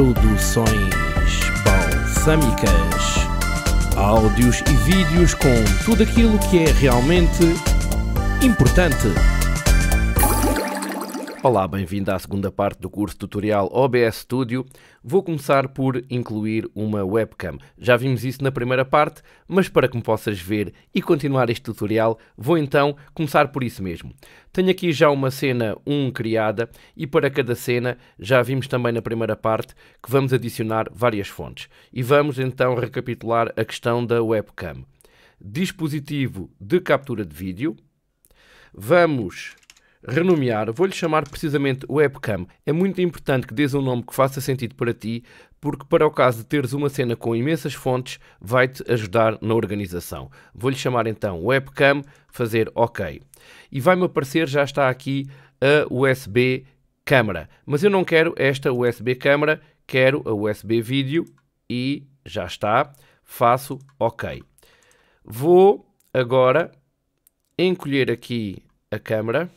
Produções Balsâmicas. Áudios e vídeos com tudo aquilo que é realmente importante. Olá, bem-vindo à segunda parte do curso tutorial OBS Studio. Vou começar por incluir uma webcam. Já vimos isso na primeira parte, mas para que me possas ver e continuar este tutorial, vou então começar por isso mesmo. Tenho aqui já uma cena 1 criada e para cada cena já vimos também na primeira parte que vamos adicionar várias fontes. E vamos então recapitular a questão da webcam. Dispositivo de captura de vídeo. Vamos Renomear, vou-lhe chamar precisamente webcam. É muito importante que dês um nome que faça sentido para ti, porque para o caso de teres uma cena com imensas fontes, vai-te ajudar na organização. Vou-lhe chamar então webcam, fazer OK. E vai-me aparecer, já está aqui, a USB câmara. Mas eu não quero esta USB câmara, quero a USB vídeo e já está. Faço OK. Vou agora encolher aqui a câmara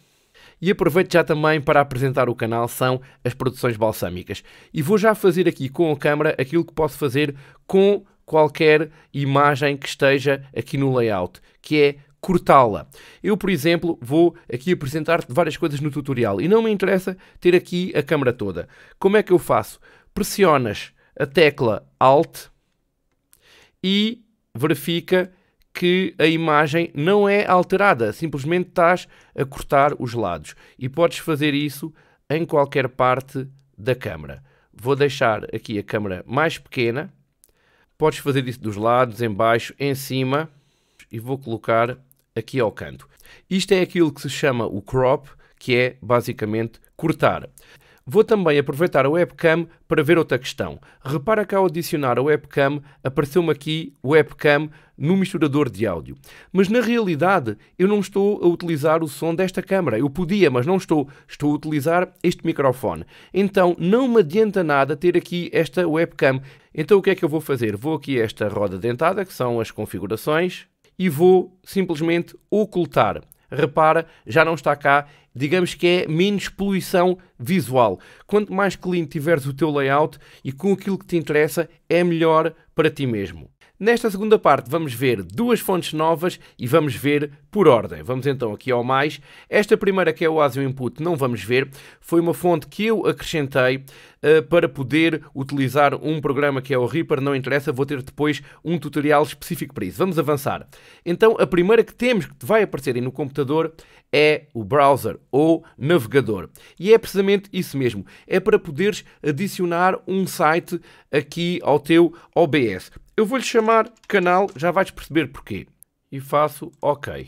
e aproveito já também para apresentar o canal, são as produções balsâmicas. E vou já fazer aqui com a câmera aquilo que posso fazer com qualquer imagem que esteja aqui no layout, que é cortá-la. Eu, por exemplo, vou aqui apresentar-te várias coisas no tutorial e não me interessa ter aqui a câmera toda. Como é que eu faço? Pressionas a tecla Alt e verifica que a imagem não é alterada, simplesmente estás a cortar os lados e podes fazer isso em qualquer parte da câmara. Vou deixar aqui a câmara mais pequena. Podes fazer isso dos lados, em baixo, em cima e vou colocar aqui ao canto. Isto é aquilo que se chama o crop, que é basicamente cortar. Vou também aproveitar a webcam para ver outra questão. Repara que ao adicionar a webcam, apareceu-me aqui webcam no misturador de áudio. Mas na realidade, eu não estou a utilizar o som desta câmara. Eu podia, mas não estou. Estou a utilizar este microfone. Então, não me adianta nada ter aqui esta webcam. Então, o que é que eu vou fazer? Vou aqui a esta roda dentada, que são as configurações, e vou simplesmente ocultar repara, já não está cá. Digamos que é menos poluição visual. Quanto mais clean tiveres o teu layout e com aquilo que te interessa, é melhor para ti mesmo. Nesta segunda parte vamos ver duas fontes novas e vamos ver por ordem. Vamos então aqui ao mais. Esta primeira que é o ASIO Input não vamos ver, foi uma fonte que eu acrescentei eh, para poder utilizar um programa que é o Reaper, não interessa, vou ter depois um tutorial específico para isso. Vamos avançar. Então, a primeira que temos que vai aparecer aí no computador é o browser ou navegador. E é precisamente isso mesmo. É para poderes adicionar um site aqui ao teu OBS. Eu vou-lhe chamar canal, já vais perceber porquê. E faço OK.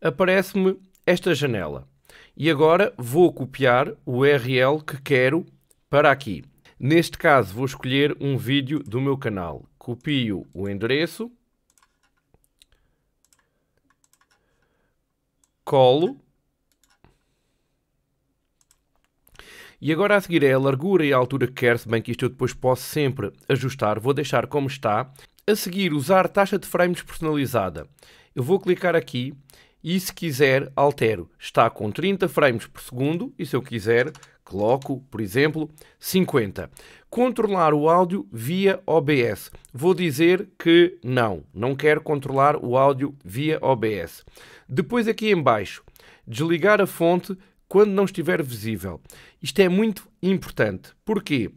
Aparece-me esta janela. E agora vou copiar o URL que quero para aqui. Neste caso, vou escolher um vídeo do meu canal. Copio o endereço, colo. E agora a seguir é a largura e a altura que quero, se bem que isto eu depois posso sempre ajustar. Vou deixar como está. A seguir, usar taxa de frames personalizada. Eu vou clicar aqui e, se quiser, altero. Está com 30 frames por segundo e, se eu quiser, Coloco, por exemplo, 50. Controlar o áudio via OBS. Vou dizer que não, não quero controlar o áudio via OBS. Depois aqui embaixo, desligar a fonte quando não estiver visível. Isto é muito importante. Porquê?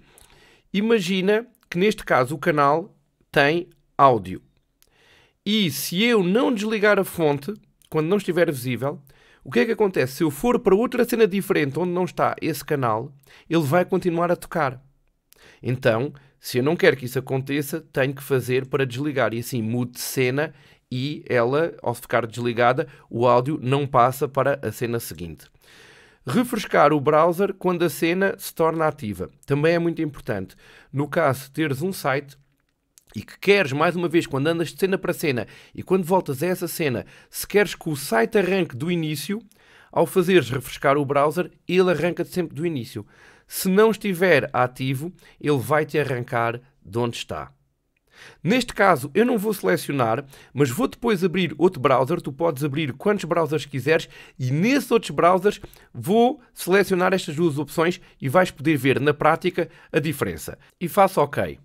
Imagina que neste caso o canal tem áudio. E se eu não desligar a fonte, quando não estiver visível, o que é que acontece? Se eu for para outra cena diferente onde não está esse canal, ele vai continuar a tocar. Então, se eu não quero que isso aconteça, tenho que fazer para desligar. E assim mude cena e ela, ao ficar desligada, o áudio não passa para a cena seguinte. Refrescar o browser quando a cena se torna ativa. Também é muito importante. No caso de teres um site, e que queres, mais uma vez, quando andas de cena para cena e quando voltas a essa cena, se queres que o site arranque do início, ao fazeres refrescar o browser, ele arranca sempre do início. Se não estiver ativo, ele vai-te arrancar de onde está. Neste caso, eu não vou selecionar, mas vou depois abrir outro browser. Tu podes abrir quantos browsers quiseres e nesses outros browsers vou selecionar estas duas opções e vais poder ver na prática a diferença. E faço OK.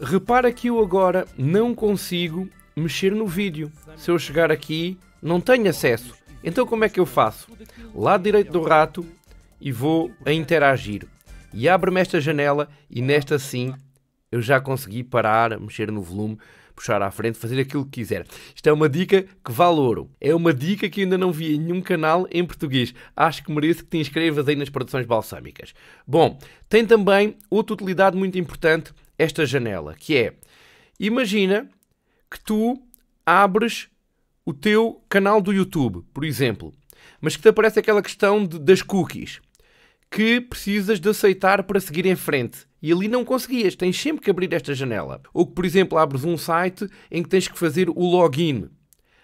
Repara que eu agora não consigo mexer no vídeo. Se eu chegar aqui, não tenho acesso. Então como é que eu faço? Lado direito do rato e vou a interagir. E abre-me esta janela e nesta sim eu já consegui parar, mexer no volume, puxar à frente, fazer aquilo que quiser. Isto é uma dica que vale ouro. É uma dica que ainda não vi em nenhum canal em português. Acho que merece que te inscrevas aí nas produções balsâmicas. Bom, tem também outra utilidade muito importante esta janela, que é, imagina que tu abres o teu canal do YouTube, por exemplo, mas que te aparece aquela questão de, das cookies que precisas de aceitar para seguir em frente. E ali não conseguias, tens sempre que abrir esta janela. Ou que, por exemplo, abres um site em que tens que fazer o login.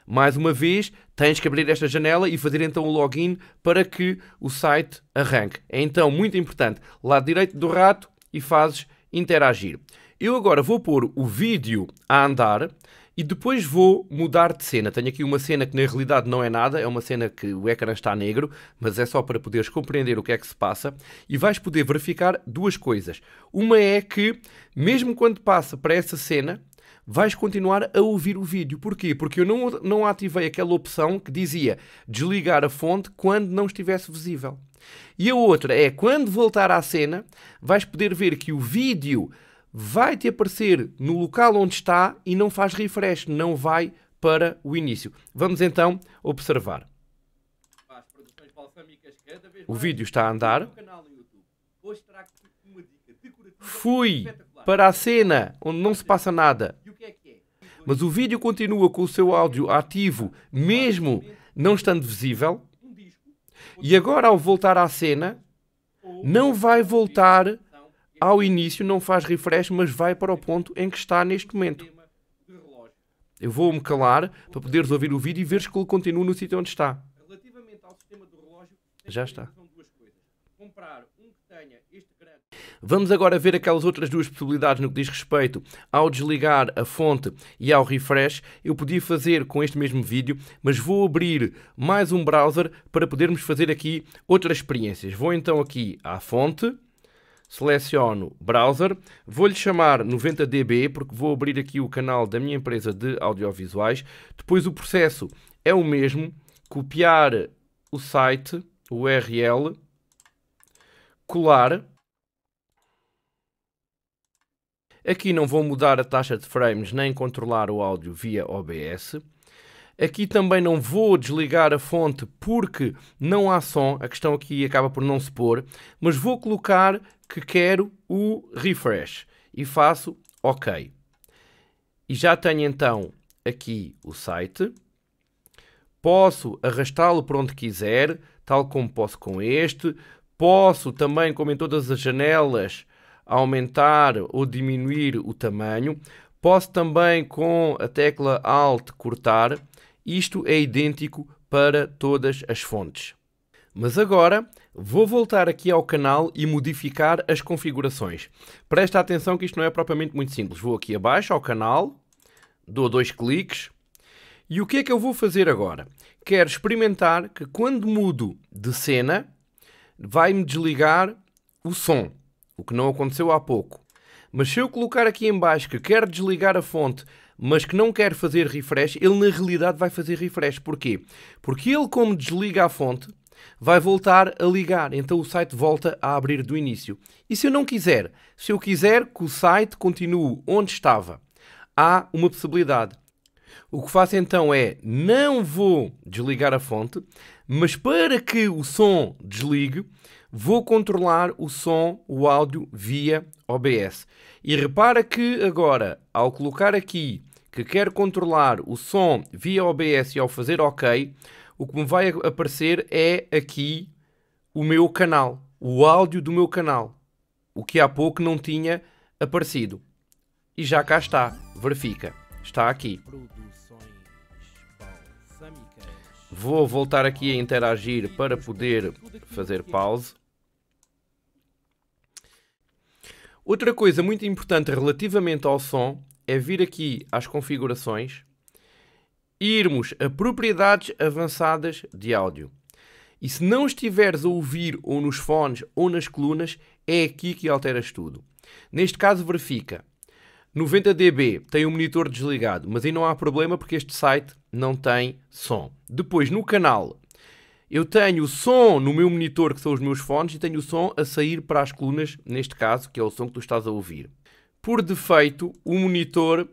Mais uma vez, tens que abrir esta janela e fazer então o login para que o site arranque. É então muito importante, lado direito do rato e fazes interagir. Eu agora vou pôr o vídeo a andar e depois vou mudar de cena. Tenho aqui uma cena que na realidade não é nada, é uma cena que o ecrã está negro, mas é só para poderes compreender o que é que se passa e vais poder verificar duas coisas. Uma é que, mesmo quando passa para essa cena, vais continuar a ouvir o vídeo. Porquê? Porque eu não, não ativei aquela opção que dizia desligar a fonte quando não estivesse visível. E a outra é quando voltar à cena, vais poder ver que o vídeo vai te aparecer no local onde está e não faz refresh, não vai para o início. Vamos então observar. O vídeo está a andar. Fui para a cena onde não se passa nada mas o vídeo continua com o seu áudio ativo, mesmo não estando visível. E agora, ao voltar à cena, não vai voltar ao início, não faz refresh, mas vai para o ponto em que está neste momento. Eu vou-me calar para poderes ouvir o vídeo e veres que ele continua no sítio onde está. Já está. Comprar um que tenha este Vamos agora ver aquelas outras duas possibilidades no que diz respeito ao desligar a fonte e ao refresh. Eu podia fazer com este mesmo vídeo, mas vou abrir mais um browser para podermos fazer aqui outras experiências. Vou então aqui à fonte, seleciono browser, vou-lhe chamar 90dB porque vou abrir aqui o canal da minha empresa de audiovisuais. Depois o processo é o mesmo, copiar o site, o URL, colar Aqui não vou mudar a taxa de frames nem controlar o áudio via OBS. Aqui também não vou desligar a fonte porque não há som, a questão aqui acaba por não se pôr, mas vou colocar que quero o refresh e faço OK. E já tenho então aqui o site. Posso arrastá-lo para onde quiser, tal como posso com este. Posso também, como em todas as janelas, aumentar ou diminuir o tamanho. Posso também com a tecla Alt cortar. Isto é idêntico para todas as fontes. Mas agora vou voltar aqui ao canal e modificar as configurações. Presta atenção que isto não é propriamente muito simples. Vou aqui abaixo ao canal, dou dois cliques e o que é que eu vou fazer agora? Quero experimentar que quando mudo de cena vai-me desligar o som o que não aconteceu há pouco. Mas se eu colocar aqui em baixo que quer desligar a fonte, mas que não quer fazer refresh, ele na realidade vai fazer refresh. Porquê? Porque ele, como desliga a fonte, vai voltar a ligar. Então o site volta a abrir do início. E se eu não quiser? Se eu quiser que o site continue onde estava, há uma possibilidade. O que faço então é não vou desligar a fonte, mas para que o som desligue, vou controlar o som, o áudio via OBS. E repara que agora, ao colocar aqui que quero controlar o som via OBS e ao fazer OK, o que me vai aparecer é aqui o meu canal, o áudio do meu canal, o que há pouco não tinha aparecido. E já cá está, verifica, está aqui. Vou voltar aqui a interagir para poder fazer pause. Outra coisa muito importante relativamente ao som é vir aqui às configurações e irmos a propriedades avançadas de áudio. E se não estiveres a ouvir ou nos fones ou nas colunas, é aqui que alteras tudo. Neste caso, verifica. 90 dB tem o monitor desligado, mas aí não há problema porque este site não tem som. Depois, no canal eu tenho o som no meu monitor, que são os meus fones, e tenho o som a sair para as colunas, neste caso, que é o som que tu estás a ouvir. Por defeito, o monitor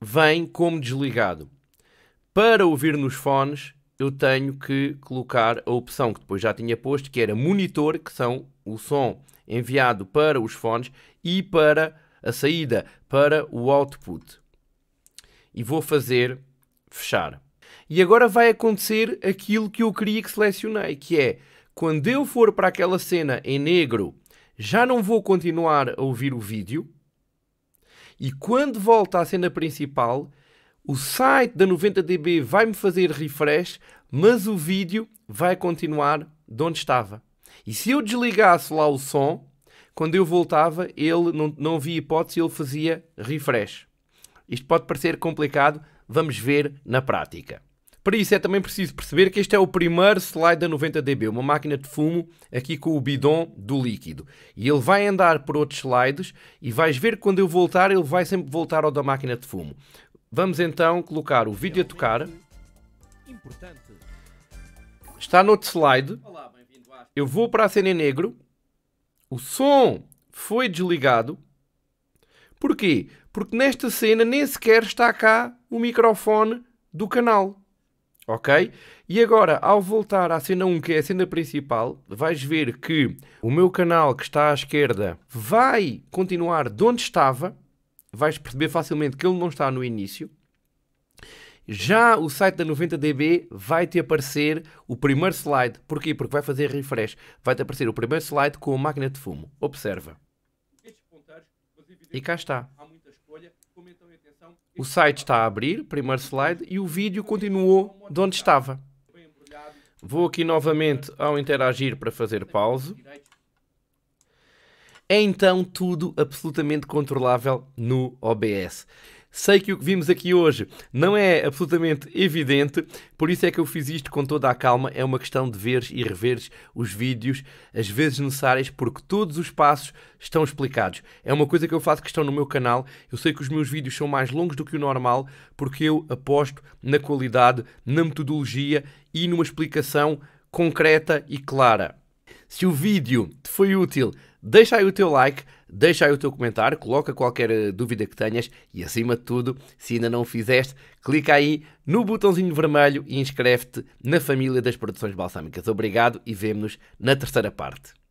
vem como desligado. Para ouvir nos fones, eu tenho que colocar a opção que depois já tinha posto, que era monitor, que são o som enviado para os fones e para a saída, para o output. E vou fazer fechar. E agora vai acontecer aquilo que eu queria que selecionei, que é quando eu for para aquela cena em negro, já não vou continuar a ouvir o vídeo. E quando volta à cena principal, o site da 90db vai me fazer refresh, mas o vídeo vai continuar de onde estava. E se eu desligasse lá o som, quando eu voltava, ele não, não via hipótese, ele fazia refresh. Isto pode parecer complicado, vamos ver na prática. Para isso é também preciso perceber que este é o primeiro slide da 90dB, uma máquina de fumo aqui com o bidon do líquido. E ele vai andar por outros slides e vais ver que quando eu voltar, ele vai sempre voltar ao da máquina de fumo. Vamos então colocar o vídeo a tocar. Está no outro slide. Eu vou para a cena em negro. O som foi desligado. Porquê? Porque nesta cena nem sequer está cá o microfone do canal. Ok? E agora, ao voltar à cena 1, que é a cena principal, vais ver que o meu canal que está à esquerda vai continuar de onde estava. Vais perceber facilmente que ele não está no início. Já o site da 90DB vai te aparecer o primeiro slide. Porquê? Porque vai fazer refresh. Vai te aparecer o primeiro slide com a máquina de fumo. Observa. E cá está. O site está a abrir, primeiro slide, e o vídeo continuou de onde estava. Vou aqui novamente ao interagir para fazer pausa. É então tudo absolutamente controlável no OBS. Sei que o que vimos aqui hoje não é absolutamente evidente, por isso é que eu fiz isto com toda a calma. É uma questão de veres e reveres os vídeos, as vezes necessárias, porque todos os passos estão explicados. É uma coisa que eu faço questão no meu canal. Eu sei que os meus vídeos são mais longos do que o normal, porque eu aposto na qualidade, na metodologia e numa explicação concreta e clara. Se o vídeo te foi útil, deixa aí o teu like Deixa aí o teu comentário, coloca qualquer eh, dúvida que tenhas e, acima de tudo, se ainda não o fizeste, clica aí no botãozinho vermelho e inscreve-te na família das Produções Balsâmicas. Obrigado e vemo-nos na terceira parte.